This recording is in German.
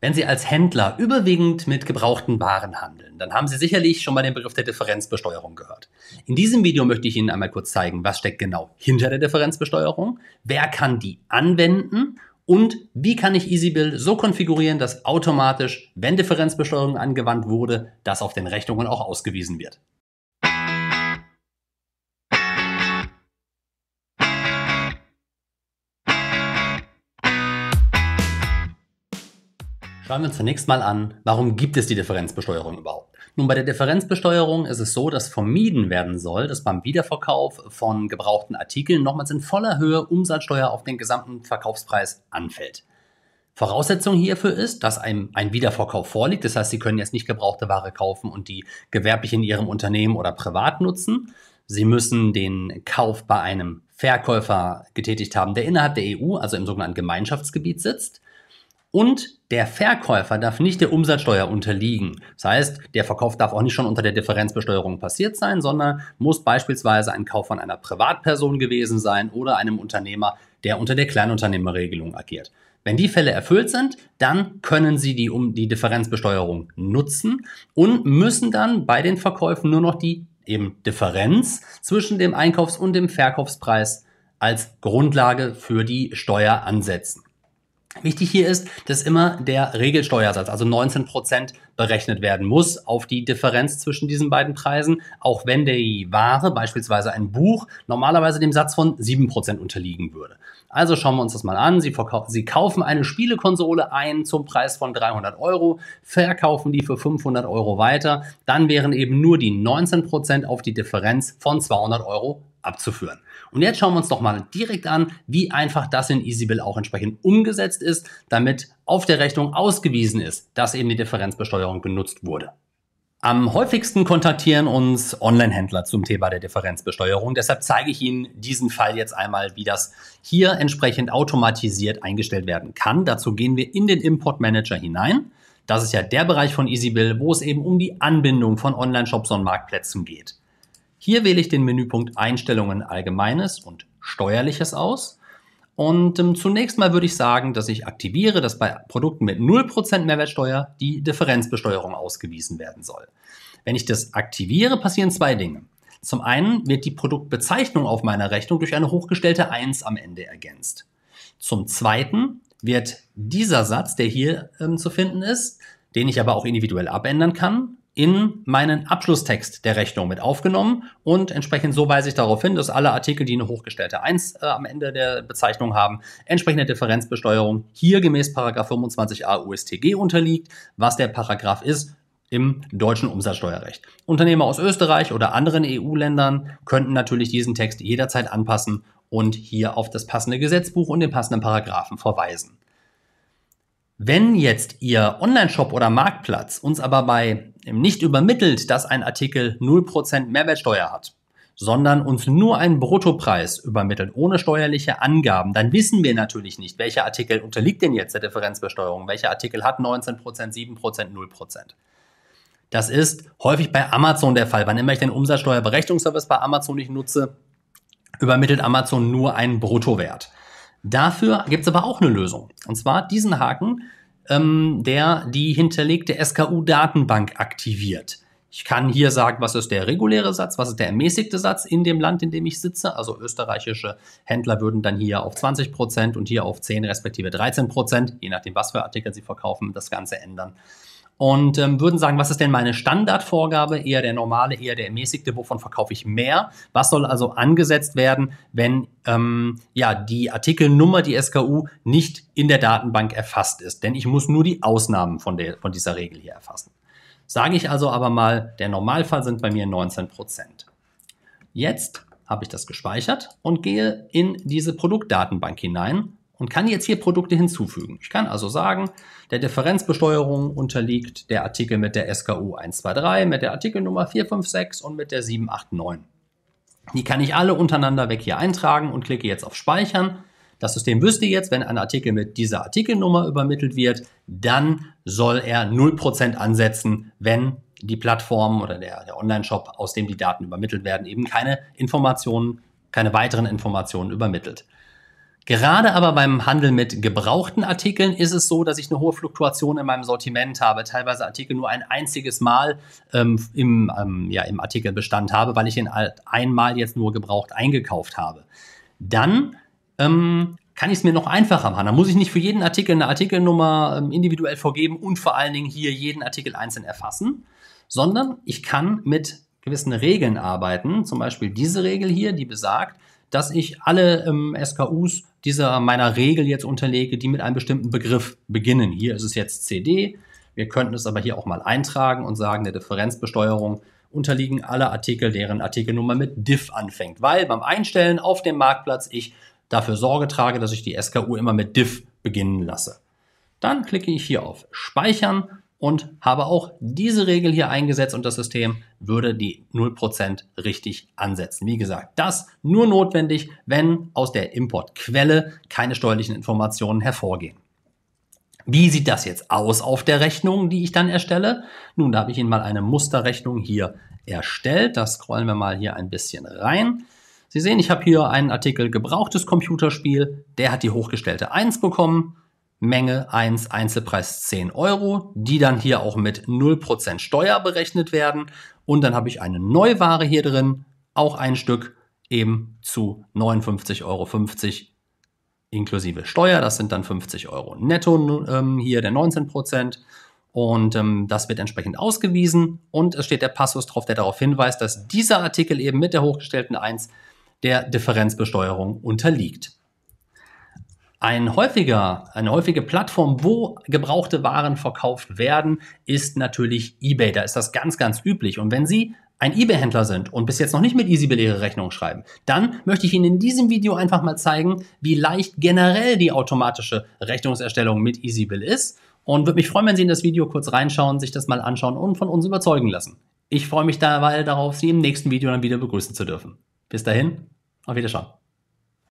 Wenn Sie als Händler überwiegend mit gebrauchten Waren handeln, dann haben Sie sicherlich schon mal den Begriff der Differenzbesteuerung gehört. In diesem Video möchte ich Ihnen einmal kurz zeigen, was steckt genau hinter der Differenzbesteuerung, wer kann die anwenden und wie kann ich EasyBill so konfigurieren, dass automatisch, wenn Differenzbesteuerung angewandt wurde, das auf den Rechnungen auch ausgewiesen wird. Schauen wir uns zunächst mal an, warum gibt es die Differenzbesteuerung überhaupt? Nun, bei der Differenzbesteuerung ist es so, dass vermieden werden soll, dass beim Wiederverkauf von gebrauchten Artikeln nochmals in voller Höhe Umsatzsteuer auf den gesamten Verkaufspreis anfällt. Voraussetzung hierfür ist, dass einem ein Wiederverkauf vorliegt. Das heißt, Sie können jetzt nicht gebrauchte Ware kaufen und die gewerblich in Ihrem Unternehmen oder privat nutzen. Sie müssen den Kauf bei einem Verkäufer getätigt haben, der innerhalb der EU, also im sogenannten Gemeinschaftsgebiet sitzt. Und der Verkäufer darf nicht der Umsatzsteuer unterliegen. Das heißt, der Verkauf darf auch nicht schon unter der Differenzbesteuerung passiert sein, sondern muss beispielsweise ein Kauf von einer Privatperson gewesen sein oder einem Unternehmer, der unter der Kleinunternehmerregelung agiert. Wenn die Fälle erfüllt sind, dann können Sie die, um die Differenzbesteuerung nutzen und müssen dann bei den Verkäufen nur noch die eben Differenz zwischen dem Einkaufs- und dem Verkaufspreis als Grundlage für die Steuer ansetzen. Wichtig hier ist, dass immer der Regelsteuersatz, also 19% Prozent berechnet werden muss auf die Differenz zwischen diesen beiden Preisen, auch wenn die Ware, beispielsweise ein Buch, normalerweise dem Satz von 7% unterliegen würde. Also schauen wir uns das mal an. Sie, Sie kaufen eine Spielekonsole ein zum Preis von 300 Euro, verkaufen die für 500 Euro weiter. Dann wären eben nur die 19% auf die Differenz von 200 Euro abzuführen. Und jetzt schauen wir uns doch mal direkt an, wie einfach das in EasyBill auch entsprechend umgesetzt ist, damit auf der Rechnung ausgewiesen ist, dass eben die Differenzbesteuerung genutzt wurde. Am häufigsten kontaktieren uns Online-Händler zum Thema der Differenzbesteuerung. Deshalb zeige ich Ihnen diesen Fall jetzt einmal, wie das hier entsprechend automatisiert eingestellt werden kann. Dazu gehen wir in den Import Manager hinein. Das ist ja der Bereich von EasyBill, wo es eben um die Anbindung von Online-Shops und Marktplätzen geht. Hier wähle ich den Menüpunkt Einstellungen Allgemeines und Steuerliches aus und ähm, zunächst mal würde ich sagen, dass ich aktiviere, dass bei Produkten mit 0% Mehrwertsteuer die Differenzbesteuerung ausgewiesen werden soll. Wenn ich das aktiviere, passieren zwei Dinge. Zum einen wird die Produktbezeichnung auf meiner Rechnung durch eine hochgestellte 1 am Ende ergänzt. Zum zweiten wird dieser Satz, der hier ähm, zu finden ist, den ich aber auch individuell abändern kann, in meinen Abschlusstext der Rechnung mit aufgenommen und entsprechend so weise ich darauf hin, dass alle Artikel, die eine hochgestellte 1 äh, am Ende der Bezeichnung haben, entsprechende Differenzbesteuerung hier gemäß 25a USTG unterliegt, was der Paragraph ist, im deutschen Umsatzsteuerrecht. Unternehmer aus Österreich oder anderen EU-Ländern könnten natürlich diesen Text jederzeit anpassen und hier auf das passende Gesetzbuch und den passenden Paragraphen verweisen. Wenn jetzt Ihr Onlineshop oder Marktplatz uns aber bei nicht übermittelt, dass ein Artikel 0% Mehrwertsteuer hat, sondern uns nur einen Bruttopreis übermittelt, ohne steuerliche Angaben, dann wissen wir natürlich nicht, welcher Artikel unterliegt denn jetzt der Differenzbesteuerung, welcher Artikel hat 19%, 7%, 0%. Das ist häufig bei Amazon der Fall. Wann immer ich den Umsatzsteuerberechnungsservice bei Amazon nicht nutze, übermittelt Amazon nur einen Bruttowert. Dafür gibt es aber auch eine Lösung. Und zwar diesen Haken ähm, der die hinterlegte SKU-Datenbank aktiviert. Ich kann hier sagen, was ist der reguläre Satz, was ist der ermäßigte Satz in dem Land, in dem ich sitze. Also österreichische Händler würden dann hier auf 20 Prozent und hier auf 10 respektive 13 Prozent, je nachdem, was für Artikel sie verkaufen, das Ganze ändern und ähm, würden sagen, was ist denn meine Standardvorgabe, eher der normale, eher der ermäßigte, wovon verkaufe ich mehr? Was soll also angesetzt werden, wenn ähm, ja, die Artikelnummer, die SKU nicht in der Datenbank erfasst ist? Denn ich muss nur die Ausnahmen von, der, von dieser Regel hier erfassen. Sage ich also aber mal, der Normalfall sind bei mir 19 Prozent. Jetzt habe ich das gespeichert und gehe in diese Produktdatenbank hinein und kann jetzt hier Produkte hinzufügen. Ich kann also sagen, der Differenzbesteuerung unterliegt der Artikel mit der SKU 123, mit der Artikelnummer 456 und mit der 789. Die kann ich alle untereinander weg hier eintragen und klicke jetzt auf Speichern. Das System wüsste jetzt, wenn ein Artikel mit dieser Artikelnummer übermittelt wird, dann soll er 0% ansetzen, wenn die Plattform oder der, der Online-Shop, aus dem die Daten übermittelt werden, eben keine Informationen, keine weiteren Informationen übermittelt. Gerade aber beim Handel mit gebrauchten Artikeln ist es so, dass ich eine hohe Fluktuation in meinem Sortiment habe, teilweise Artikel nur ein einziges Mal ähm, im, ähm, ja, im Artikelbestand habe, weil ich ihn halt einmal jetzt nur gebraucht eingekauft habe. Dann ähm, kann ich es mir noch einfacher machen. Da muss ich nicht für jeden Artikel eine Artikelnummer ähm, individuell vorgeben und vor allen Dingen hier jeden Artikel einzeln erfassen, sondern ich kann mit gewissen Regeln arbeiten, zum Beispiel diese Regel hier, die besagt, dass ich alle ähm, SKUs dieser meiner Regel jetzt unterlege, die mit einem bestimmten Begriff beginnen. Hier ist es jetzt CD. Wir könnten es aber hier auch mal eintragen und sagen, der Differenzbesteuerung unterliegen alle Artikel, deren Artikelnummer mit diff anfängt, weil beim Einstellen auf dem Marktplatz ich dafür Sorge trage, dass ich die SKU immer mit diff beginnen lasse. Dann klicke ich hier auf Speichern und habe auch diese Regel hier eingesetzt und das System würde die 0% richtig ansetzen. Wie gesagt, das nur notwendig, wenn aus der Importquelle keine steuerlichen Informationen hervorgehen. Wie sieht das jetzt aus auf der Rechnung, die ich dann erstelle? Nun, da habe ich Ihnen mal eine Musterrechnung hier erstellt. Das scrollen wir mal hier ein bisschen rein. Sie sehen, ich habe hier einen Artikel gebrauchtes Computerspiel. Der hat die hochgestellte 1 bekommen. Menge 1 Einzelpreis 10 Euro, die dann hier auch mit 0% Steuer berechnet werden. Und dann habe ich eine Neuware hier drin, auch ein Stück eben zu 59,50 Euro inklusive Steuer. Das sind dann 50 Euro netto ähm, hier der 19%. Und ähm, das wird entsprechend ausgewiesen. Und es steht der Passus drauf, der darauf hinweist, dass dieser Artikel eben mit der hochgestellten 1 der Differenzbesteuerung unterliegt. Ein häufiger, eine häufige Plattform, wo gebrauchte Waren verkauft werden, ist natürlich eBay. Da ist das ganz, ganz üblich. Und wenn Sie ein eBay-Händler sind und bis jetzt noch nicht mit EasyBill Ihre Rechnung schreiben, dann möchte ich Ihnen in diesem Video einfach mal zeigen, wie leicht generell die automatische Rechnungserstellung mit EasyBill ist. Und würde mich freuen, wenn Sie in das Video kurz reinschauen, sich das mal anschauen und von uns überzeugen lassen. Ich freue mich dabei darauf, Sie im nächsten Video dann wieder begrüßen zu dürfen. Bis dahin, auf Wiedersehen.